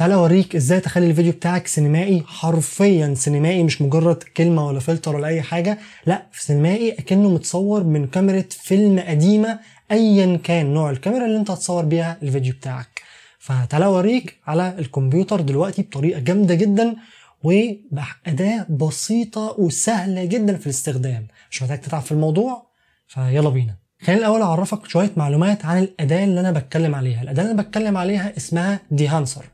تعالى اوريك ازاي تخلي الفيديو بتاعك سينمائي حرفيا سينمائي مش مجرد كلمه ولا فلتر ولا اي حاجه لا في سينمائي اكنه متصور من كاميرا فيلم قديمه ايا كان نوع الكاميرا اللي انت هتصور بيها الفيديو بتاعك فتعالى اوريك على الكمبيوتر دلوقتي بطريقه جامده جدا وأداة بسيطة وسهلة جدا في الاستخدام مش محتاج تتعب في الموضوع فيلا بينا خلينا الأول أعرفك شوية معلومات عن الأداة اللي أنا بتكلم عليها الأداة اللي أنا بتكلم عليها اسمها ديهانسر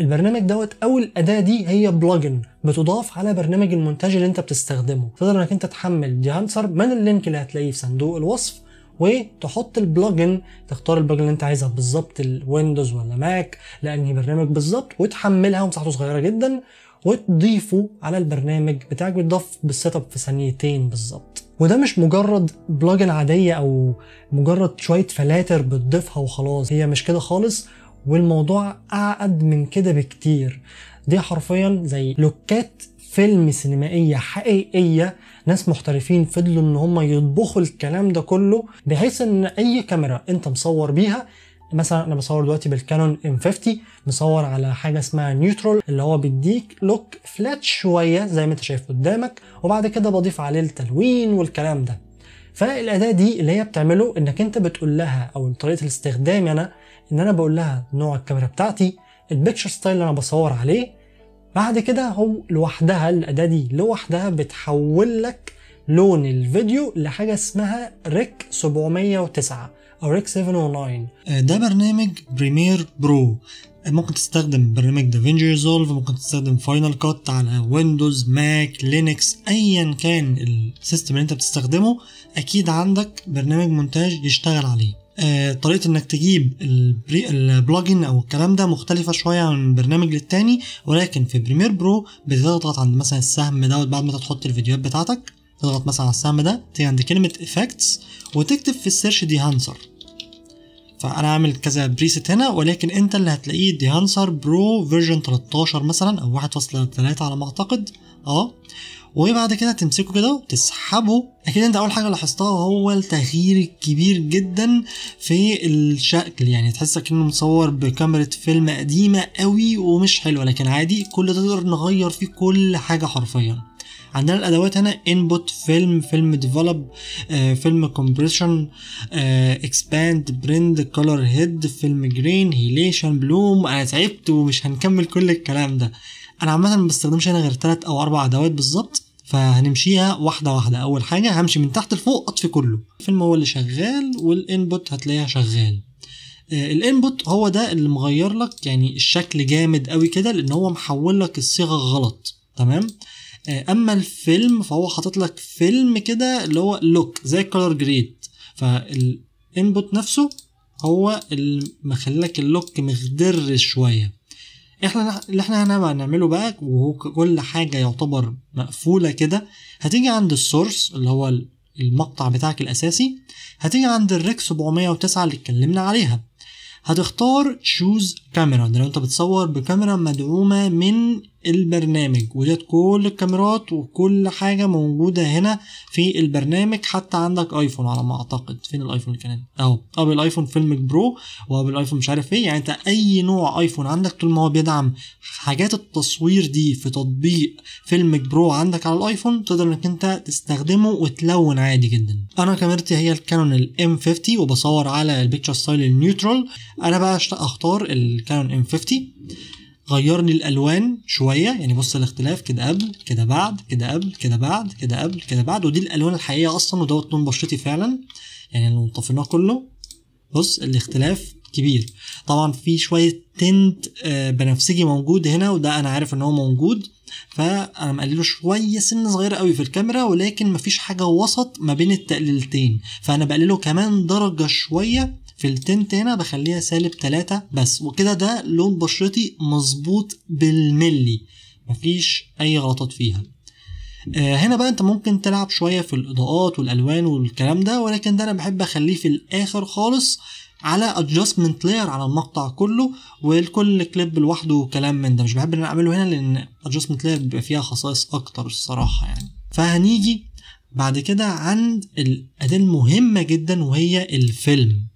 البرنامج دوت او الاداه دي هي بلجن بتضاف على برنامج المونتاج اللي انت بتستخدمه تقدر انك انت تحمل دي هانسر من اللينك اللي هتلاقيه في صندوق الوصف وتحط البلجن تختار البلجن اللي انت عايزها بالظبط الويندوز ولا ماك لانهي برنامج بالظبط وتحملها ومساحته صغيره جدا وتضيفه على البرنامج بتاعك بيتضاف بالسيت اب في ثانيتين بالظبط وده مش مجرد بلجن عاديه او مجرد شويه فلاتر بتضيفها وخلاص هي مش كده خالص والموضوع أعقد من كده بكتير دي حرفيا زي لوكات فيلم سينمائية حقيقية ناس محترفين فضلوا ان هم يطبخوا الكلام ده كله بحيث ان اي كاميرا انت مصور بيها مثلا انا بصور دلوقتي بالكانون ام 50 مصور على حاجه اسمها نيوترال اللي هو بيديك لوك فلات شويه زي ما انت شايف قدامك وبعد كده بضيف عليه التلوين والكلام ده فالاداه دي اللي هي بتعمله انك انت بتقول لها او طريقه الاستخدام انا ان انا بقول لها نوع الكاميرا بتاعتي البيكتشر ستايل اللي انا بصور عليه بعد كده هو لوحدها الاداه دي لوحدها بتحول لك لون الفيديو لحاجه اسمها ريك 709 او ريك 709 آه، ده برنامج بريمير برو آه، ممكن تستخدم برنامج دافينجي ريزولف ممكن تستخدم فاينل كات على ويندوز ماك لينكس ايا كان السيستم اللي انت بتستخدمه اكيد عندك برنامج مونتاج يشتغل عليه آه، طريقه انك تجيب البلوجن او الكلام ده مختلفه شويه من برنامج للتاني ولكن في بريمير برو بتضغط عند مثلا السهم دوت بعد ما تحط الفيديوهات بتاعتك تضغط مثلا على السهم ده تيجي عند كلمه افكتس وتكتب في السيرش دي هانسر فانا عامل كذا بريست هنا ولكن انت اللي هتلاقيه دي هانسر برو فيرجن 13 مثلا او 1.3 على ما اعتقد اه وبعد كده تمسكه كده وتسحبه اكيد انت اول حاجه لاحظتها هو التغيير الكبير جدا في الشكل يعني تحس كانه مصور بكاميرا فيلم قديمه قوي ومش حلوه لكن عادي كل ده نقدر نغير فيه كل حاجه حرفيا عندنا الادوات هنا انبوت فيلم فيلم ديفلوب فيلم كومبريشن اكسباند برند كولر هيد فيلم جرين هيليشن بلوم انا تعبت ومش هنكمل كل الكلام ده انا عامه ما بستخدمش هنا غير 3 او 4 ادوات بالظبط فهنمشيها واحده واحده اول حاجه همشي من تحت لفوق اطفي كله الفيلم هو اللي شغال والانبوت هتلاقيها شغال آه، الانبوت هو ده اللي مغير لك يعني الشكل جامد قوي كده لان هو محول لك الصيغه غلط تمام آه، اما الفيلم فهو حاطط لك فيلم كده اللي هو لوك زي كلر جريد فالانبوت نفسه هو اللي مخليك اللوك مخدر شويه احنا اللي احنا هنبقى نعمله بقى وهو كل حاجه يعتبر مقفوله كده هتيجي عند السورس اللي هو المقطع بتاعك الاساسي هتيجي عند الريك 709 اللي اتكلمنا عليها هتختار choose كاميرا ده لو انت بتصور بكاميرا مدعومه من البرنامج وديت كل الكاميرات وكل حاجة موجودة هنا في البرنامج حتى عندك ايفون على ما اعتقد فين الايفون اللي كان اهو قبل الايفون فيلمك برو وقبل الايفون مش عارف ايه يعني انت اي نوع ايفون عندك طول ما هو بيدعم حاجات التصوير دي في تطبيق فيلمك برو عندك على الايفون تقدر انك انت تستخدمه وتلون عادي جدا انا كاميرتي هي الكانون الام 50 وبصور على البيكتشر ستايل النيوترال انا بقى اختار الكانون ام 50 غيرني الالوان شويه يعني بص الاختلاف كده قبل كده بعد كده قبل كده بعد كده قبل كده بعد ودي الالوان الحقيقيه اصلا ودوت لون بشرتي فعلا يعني لو طفيناه كله بص الاختلاف كبير طبعا في شويه تنت آه، بنفسجي موجود هنا وده انا عارف ان هو موجود فانا مقلله شويه سن صغيره قوي في الكاميرا ولكن مفيش حاجه وسط ما بين التقليلتين فانا بقلله كمان درجه شويه في التنت هنا بخليها سالب 3 بس وكده ده لون بشرتي مظبوط بالملي مفيش اي غلطات فيها آه، هنا بقى انت ممكن تلعب شويه في الاضاءات والالوان والكلام ده ولكن ده انا بحب اخليه في الاخر خالص على ادجستمنت لاير على المقطع كله والكل كليب لوحده وكلام من ده مش بحب ان انا اعمله هنا لان ادجستمنت لاير بيبقى فيها خصائص اكتر الصراحه يعني فهنيجي بعد كده عند الاداه المهمه جدا وهي الفيلم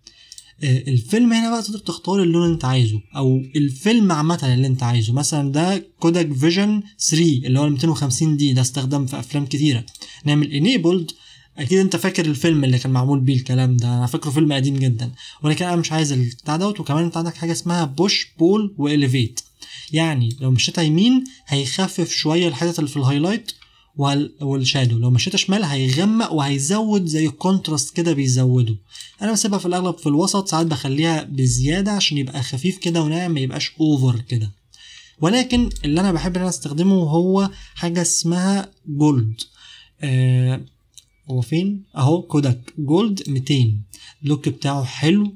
آه، الفيلم هنا بقى تقدر تختار اللون اللي انت عايزه او الفيلم عامه اللي انت عايزه مثلا ده كودك فيجن 3 اللي هو 250 دي ده استخدم في افلام كتيره نعمل انيبلد اكيد انت فاكر الفيلم اللي كان معمول بيه الكلام ده انا فاكره فيلم قديم جدا ولكن انا مش عايز البتاع دوت وكمان انت عندك حاجه اسمها بوش بول واليفيت يعني لو مشيت يمين هيخفف شويه الحتت اللي في الهايلايت والشادو لو مشيتها شمال هيغمق وهيزود زي الكونتراست كده بيزوده انا بسيبها في الاغلب في الوسط ساعات بخليها بزياده عشان يبقى خفيف كده وناعم ما يبقاش اوفر كده ولكن اللي انا بحب ان انا استخدمه هو حاجه اسمها جولد آه هو فين اهو كوداك جولد 200 اللوك بتاعه حلو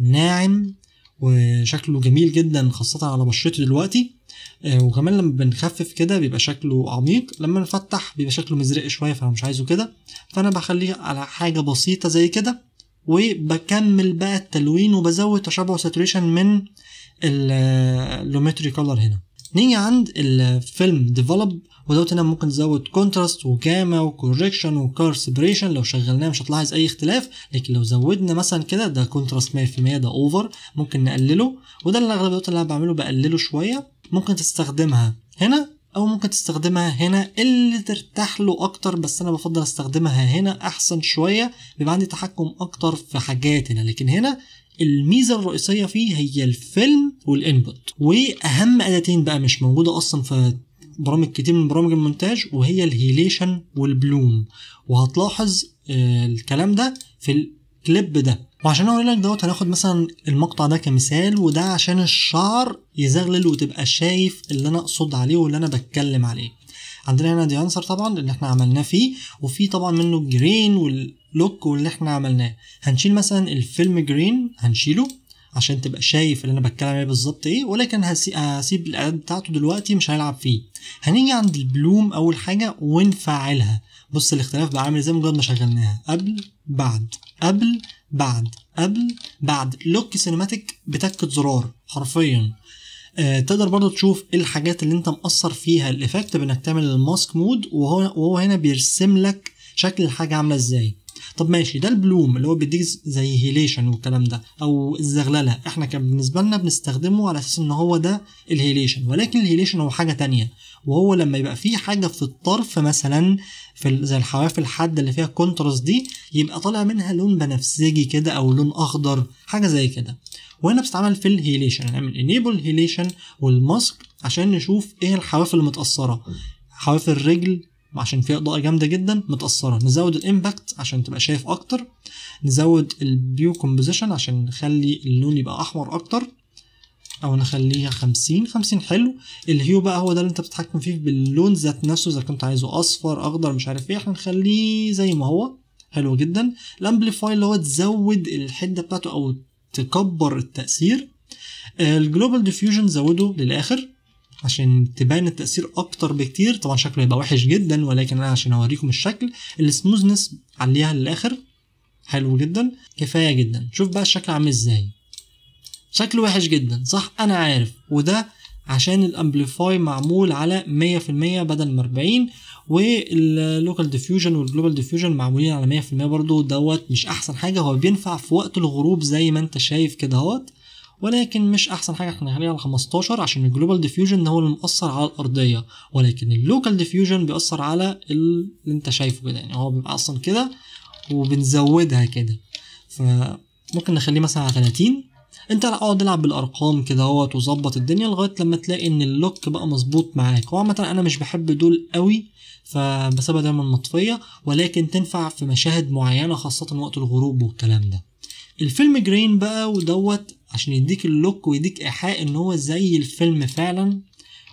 ناعم وشكله جميل جدا خاصه على بشرته دلوقتي آه، وكمان لما بنخفف كده بيبقى شكله عميق لما نفتح بيبقى شكله مزرق شويه فانا مش عايزه كده فانا بخليه على حاجه بسيطه زي كده وبكمل بقى التلوين وبزود تشابه ساتوريشن من اللومتري كولر هنا نيجي عند الفيلم ديفلوب ودوت هنا ممكن نزود كونتراست وجاما وكوريكشن وكار سيبريشن لو شغلناه مش هتلاحظ اي اختلاف لكن لو زودنا مثلا كده ده كونتراست 100% ده اوفر ممكن نقلله وده اللي اغلب اللي انا بعمله بقلله شويه ممكن تستخدمها هنا او ممكن تستخدمها هنا اللي ترتاح له اكتر بس انا بفضل استخدمها هنا احسن شويه بيبقى عندي تحكم اكتر في حاجات هنا لكن هنا الميزه الرئيسيه فيه هي الفيلم والانبوت واهم اداتين بقى مش موجوده اصلا في برامج كتير من برامج المونتاج وهي الهيليشن والبلوم وهتلاحظ آه، الكلام ده في الكليب ده وعشان اقول لك دوت هناخد مثلا المقطع ده كمثال وده عشان الشعر يزغلل وتبقى شايف اللي انا اقصد عليه واللي انا بتكلم عليه عندنا هنا دي انسر طبعا اللي احنا عملناه فيه وفي طبعا منه جرين واللوك واللي احنا عملناه هنشيل مثلا الفيلم جرين هنشيله عشان تبقى شايف اللي انا بتكلم عليه بالظبط ايه ولكن هسيب الاعداد بتاعته دلوقتي مش هنلعب فيه هنيجي عند البلوم اول حاجه ونفعلها بص الاختلاف بقى عامل ازاي مجرد ما شغلناها قبل بعد قبل بعد قبل بعد لوك سينماتيك بتكة زرار حرفيا آه تقدر برضو تشوف إيه الحاجات اللي انت مقصر فيها الايفكت بانك تعمل الماسك مود وهو, وهو هنا بيرسم لك شكل الحاجه عامله ازاي طب ماشي ده البلوم اللي هو بيديك زي هيليشن والكلام ده او الزغلله احنا كان بالنسبه لنا بنستخدمه على اساس ان هو ده الهيليشن ولكن الهيليشن هو حاجه تانية وهو لما يبقى فيه حاجه في الطرف مثلا في زي الحواف الحاده اللي فيها الكونتراست دي يبقى طالع منها لون بنفسجي كده او لون اخضر حاجه زي كده وهنا بتتعمل في الهيليشن يعني نعمل انيبل هيليشن والماسك عشان نشوف ايه الحواف اللي متاثره حواف الرجل عشان فيها اضاءه جامده جدا متاثره نزود الامباكت عشان تبقى شايف اكتر نزود البيو كومبوزيشن عشان نخلي اللون يبقى احمر اكتر او نخليها 50 50 حلو الهيو بقى هو ده اللي انت بتتحكم فيه باللون ذات نفسه اذا كنت عايزه اصفر اخضر مش عارف ايه احنا نخليه زي ما هو حلو جدا الامبليفاي اللي هو تزود الحده بتاعته او تكبر التاثير الجلوبال آه، ديفيوجن زوده للاخر عشان تبان التأثير أكتر بكتير طبعا شكله هيبقى وحش جدا ولكن أنا عشان أوريكم الشكل السموزنس عليها للآخر حلو جدا كفاية جدا شوف بقى الشكل عامل ازاي شكله وحش جدا صح أنا عارف وده عشان الامبليفاي معمول على 100% بدل 40 واللوكال ديفيوجن والجلوبال ديفيوجن معمولين على 100% برضو دوت مش احسن حاجه هو بينفع في وقت الغروب زي ما انت شايف كده اهوت ولكن مش احسن حاجه احنا هنعمل 15 عشان الجلوبال ديفيوجن هو اللي مأثر على الارضيه ولكن اللوكال ديفيوجن بيأثر على اللي انت شايفه كده يعني هو بيبقى اصلا كده وبنزودها كده فممكن نخليه مثلا على 30 انت اقعد العب بالارقام كده اهوت وظبط الدنيا لغايه لما تلاقي ان اللوك بقى مظبوط معاك هو عامه انا مش بحب دول قوي فبسيبها دايما مطفيه ولكن تنفع في مشاهد معينه خاصه وقت الغروب والكلام ده الفيلم جرين بقى ودوت عشان يديك اللوك ويديك ايحاء ان هو زي الفيلم فعلا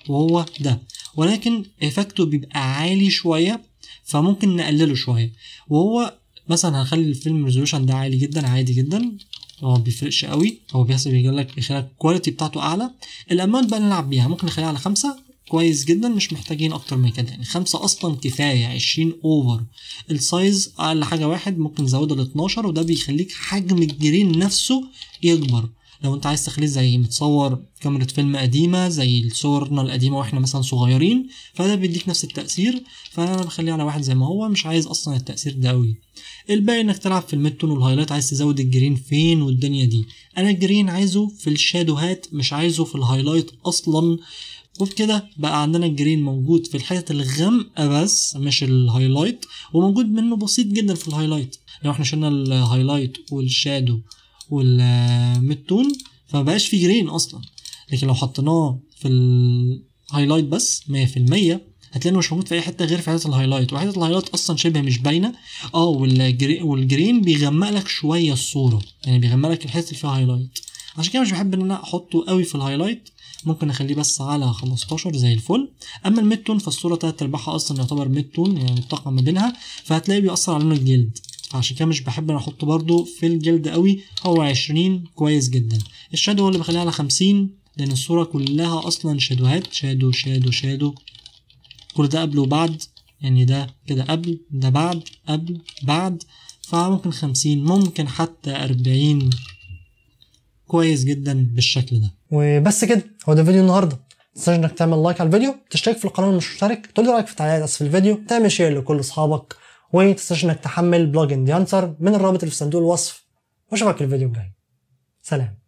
وهو ده ولكن افكته بيبقى عالي شويه فممكن نقلله شويه وهو مثلا هنخلي الفيلم ريزولوشن ده عالي جدا عادي جدا هو بيفرقش قوي هو بيحصل يجيلك يخليك الكواليتي بتاعته اعلى الاماونت بقى نلعب بيها ممكن نخليها على خمسة كويس جدا مش محتاجين اكتر من كده يعني خمسة اصلا كفاية عشرين اوفر السايز اقل حاجة واحد ممكن نزودها ل 12 وده بيخليك حجم الجرين نفسه يكبر لو انت عايز تخليه زي متصور كاميرا فيلم قديمة زي صورنا القديمة واحنا مثلا صغيرين فده بيديك نفس التأثير فانا بخليه على واحد زي ما هو مش عايز اصلا التأثير ده قوي الباقي انك تلعب في الميدتون والهايلايت عايز تزود الجرين فين والدنيا دي انا الجرين عايزه في الشادوهات مش عايزه في الهايلايت اصلا وبكده بقى عندنا الجرين موجود في الحتت الغامقه بس مش الهايلايت وموجود منه بسيط جدا في الهايلايت لو احنا شلنا الهايلايت والشادو والميدتون فما بقاش في جرين اصلا لكن لو حطيناه في الهايلايت بس 100% هتلاقي انه مش موجود في اي حته غير في حته الهايلايت وحته الهايلايت اصلا شبه مش باينه اه والجرين بيغمق لك شويه الصوره يعني بيغمق لك الحته اللي فيها هايلايت عشان كده مش بحب ان انا احطه قوي في الهايلايت ممكن اخليه بس على 15 زي الفل اما الميد تون فالصوره تلات ارباعها اصلا يعتبر ميد تون يعني الطاقه ما بينها فهتلاقيه بيأثر على لون الجلد عشان كده مش بحب انا احطه برده في الجلد قوي هو 20 كويس جدا الشادو هو اللي بخليه على 50 لان الصوره كلها اصلا شادوهات شادو شادو شادو كل ده قبل وبعد يعني ده كده قبل ده بعد قبل بعد فممكن 50 ممكن حتى 40 كويس جدا بالشكل ده وبس كده هو ده فيديو النهارده تنساش انك تعمل لايك على الفيديو تشترك في القناه مشترك تقول لي رايك في التعليقات اسفل الفيديو تعمل شير لكل اصحابك ومتنساش انك تحمل بلوجن دي انسر من الرابط اللي في صندوق الوصف واشوفك الفيديو الجاي سلام